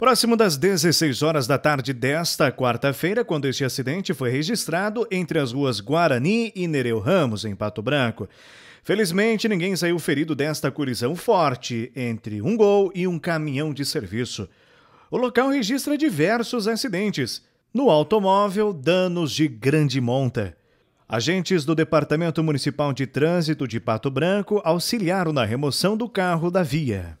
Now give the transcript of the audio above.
Próximo das 16 horas da tarde desta quarta-feira, quando este acidente foi registrado entre as ruas Guarani e Nereu Ramos, em Pato Branco. Felizmente, ninguém saiu ferido desta colisão forte entre um gol e um caminhão de serviço. O local registra diversos acidentes. No automóvel, danos de grande monta. Agentes do Departamento Municipal de Trânsito de Pato Branco auxiliaram na remoção do carro da via.